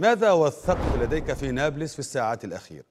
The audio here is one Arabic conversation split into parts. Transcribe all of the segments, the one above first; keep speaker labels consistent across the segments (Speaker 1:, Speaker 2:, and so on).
Speaker 1: ماذا وثقت لديك في نابلس في الساعات الأخيرة؟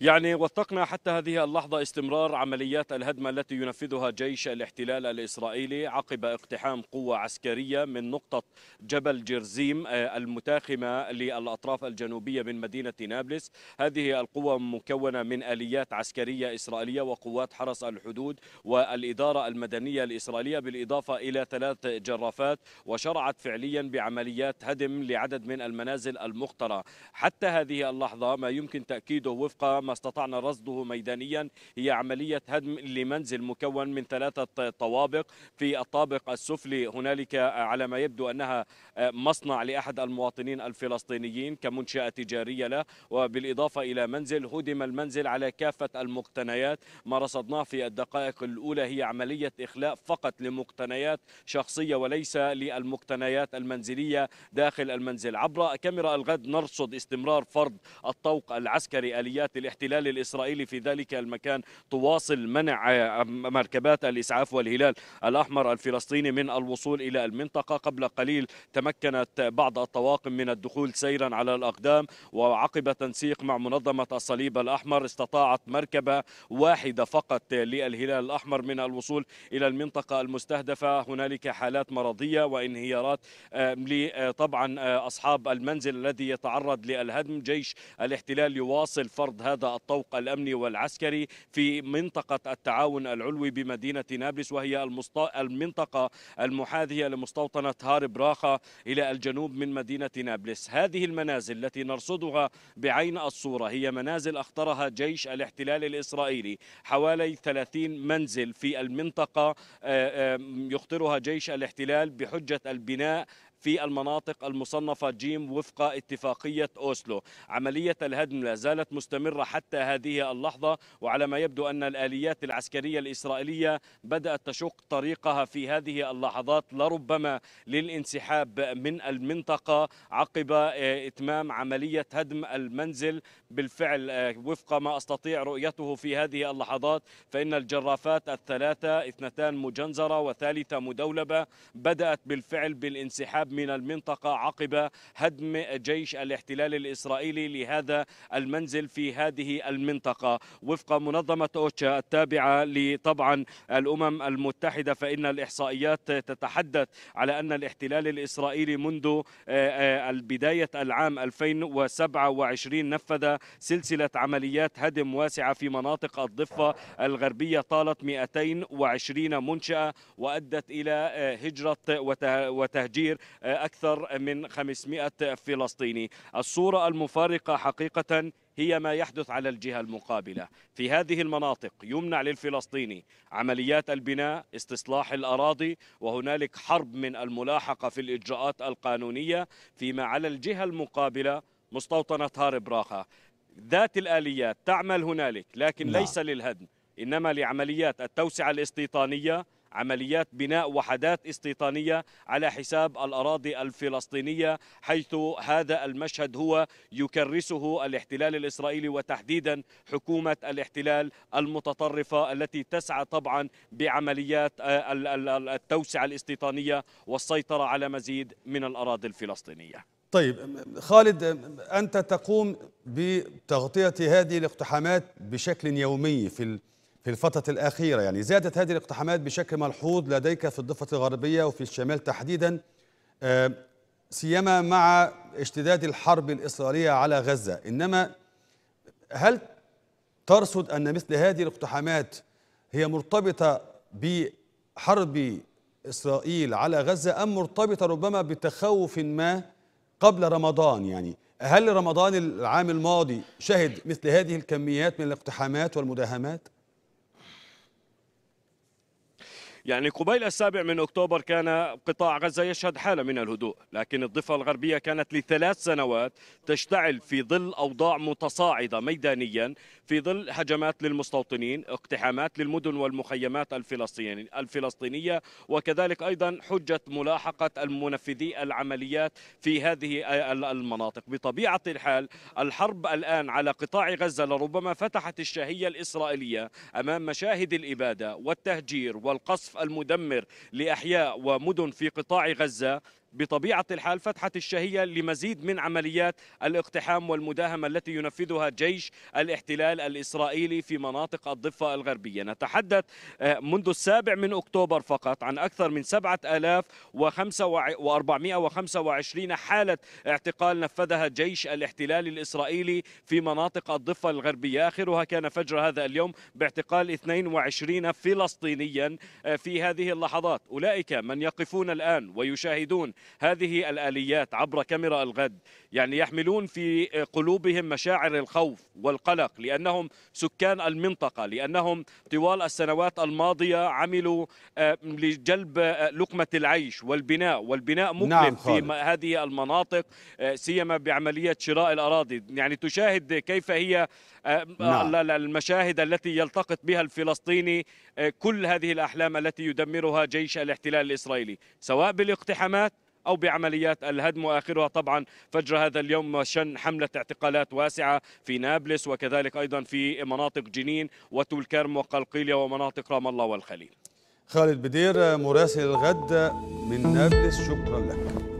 Speaker 2: يعني وثقنا حتى هذه اللحظة استمرار عمليات الهدم التي ينفذها جيش الاحتلال الإسرائيلي عقب اقتحام قوة عسكرية من نقطة جبل جرزيم آه، المتاخمة للأطراف الجنوبية من مدينة نابلس هذه القوة مكونة من آليات عسكرية إسرائيلية وقوات حرس الحدود والإدارة المدنية الإسرائيلية بالإضافة إلى ثلاث جرافات وشرعت فعليا بعمليات هدم لعدد من المنازل المخترة حتى هذه اللحظة ما يمكن تأكيده وفق ما استطعنا رصده ميدانيا هي عملية هدم لمنزل مكون من ثلاثة طوابق في الطابق السفلي هنالك آه، على ما يبدو أنها آه، مصنع لأحد المواطنين الفلسطينيين كمنشأة تجارية له وبالإضافة إلى منزل هدم المنزل على كافة المقتنيات ما رصدناه في الدقائق الأولى هي عملية إخلاء فقط لمقتنيات شخصية وليس للمقتنيات المنزلية داخل المنزل عبر كاميرا الغد نرصد استمرار فرض الطوق العسكري آليات الاحتلال الاحتلال الإسرائيلي في ذلك المكان تواصل منع مركبات الإسعاف والهلال الأحمر الفلسطيني من الوصول إلى المنطقة قبل قليل تمكنت بعض الطواقم من الدخول سيرا على الأقدام وعقب تنسيق مع منظمة الصليب الأحمر استطاعت مركبة واحدة فقط للهلال الأحمر من الوصول إلى المنطقة المستهدفة هنالك حالات مرضية وانهيارات آه، طبعا آه، أصحاب المنزل الذي يتعرض للهدم جيش الاحتلال يواصل فرض هذا الطوق الأمني والعسكري في منطقة التعاون العلوي بمدينة نابلس وهي المنطقة المحاذية لمستوطنة هارب راخة إلى الجنوب من مدينة نابلس هذه المنازل التي نرصدها بعين الصورة هي منازل أخطرها جيش الاحتلال الإسرائيلي حوالي 30 منزل في المنطقة آه، آه، يخطرها جيش الاحتلال بحجة البناء في المناطق المصنفة جيم وفق اتفاقية أوسلو عملية الهدم لا زالت مستمرة حتى هذه اللحظة وعلى ما يبدو أن الآليات العسكرية الإسرائيلية بدأت تشق طريقها في هذه اللحظات لربما للانسحاب من المنطقة عقب آه، إتمام عملية هدم المنزل بالفعل آه، وفق ما أستطيع رؤيته في هذه اللحظات فإن الجرافات الثلاثة اثنتان مجنزرة وثالثة مدولبة بدأت بالفعل بالانسحاب من المنطقة عقب هدم جيش الاحتلال الإسرائيلي لهذا المنزل في هذه المنطقة وفق منظمة أوتشا التابعة لطبعا الأمم المتحدة فإن الإحصائيات تتحدث على أن الاحتلال الإسرائيلي منذ آه، آه، بداية العام 2027 نفذ سلسلة عمليات هدم واسعة في مناطق الضفة الغربية طالت 220 منشأة وأدت إلى آه، هجرة وتهجير أكثر من 500 فلسطيني الصورة المفارقة حقيقة هي ما يحدث على الجهة المقابلة في هذه المناطق يمنع للفلسطيني عمليات البناء استصلاح الأراضي وهنالك حرب من الملاحقة في الإجراءات القانونية فيما على الجهة المقابلة مستوطنة هارب راخة ذات الآليات تعمل هنالك لكن نعم. ليس للهدم إنما لعمليات التوسعة الاستيطانية عمليات بناء وحدات استيطانية على حساب الأراضي الفلسطينية حيث هذا المشهد هو يكرسه الاحتلال الإسرائيلي وتحديدا حكومة الاحتلال المتطرفة التي تسعى طبعا بعمليات آه، التوسعة الاستيطانية والسيطرة على مزيد من الأراضي الفلسطينية
Speaker 1: طيب خالد أنت تقوم بتغطية هذه الاقتحامات بشكل يومي في في الفترة الأخيرة يعني زادت هذه الاقتحامات بشكل ملحوظ لديك في الضفة الغربية وفي الشمال تحديدا آه، سيما مع اشتداد الحرب الإسرائيلية على غزة إنما هل ترصد أن مثل هذه الاقتحامات هي مرتبطة بحرب إسرائيل على غزة أم مرتبطة ربما بتخوف ما قبل رمضان يعني هل رمضان العام الماضي شهد مثل هذه الكميات من الاقتحامات والمداهمات؟
Speaker 2: يعني قبيل السابع من أكتوبر كان قطاع غزة يشهد حالة من الهدوء لكن الضفة الغربية كانت لثلاث سنوات تشتعل في ظل أوضاع متصاعدة ميدانيا في ظل هجمات للمستوطنين اقتحامات للمدن والمخيمات الفلسطينية وكذلك أيضا حجة ملاحقة المنفذي العمليات في هذه المناطق بطبيعة الحال الحرب الآن على قطاع غزة لربما فتحت الشهية الإسرائيلية أمام مشاهد الإبادة والتهجير والقصف المدمر لأحياء ومدن في قطاع غزة بطبيعة الحال فتحت الشهية لمزيد من عمليات الاقتحام والمداهمة التي ينفذها جيش الاحتلال الإسرائيلي في مناطق الضفة الغربية نتحدث آه، منذ السابع من أكتوبر فقط عن أكثر من 7425 حالة اعتقال نفذها جيش الاحتلال الإسرائيلي في مناطق الضفة الغربية آخرها كان فجر هذا اليوم باعتقال 22 فلسطينيا آه، في هذه اللحظات أولئك من يقفون الآن ويشاهدون هذه الآليات عبر كاميرا الغد يعني يحملون في قلوبهم مشاعر الخوف والقلق لأنهم سكان المنطقة لأنهم طوال السنوات الماضية عملوا آه، لجلب آه، لقمة العيش والبناء والبناء مكلف نعم في هذه المناطق آه، سيما بعملية شراء الأراضي يعني تشاهد كيف هي نعم. المشاهد التي يلتقط بها الفلسطيني كل هذه الأحلام التي يدمرها جيش الاحتلال الإسرائيلي سواء بالاقتحامات أو بعمليات الهدم وآخرها طبعا فجر هذا اليوم شن حملة اعتقالات واسعة في نابلس وكذلك أيضا في مناطق جنين وتولكرم وقلقيليا ومناطق رام الله
Speaker 1: والخليل خالد بدير مراسل الغد من نابلس شكرا لك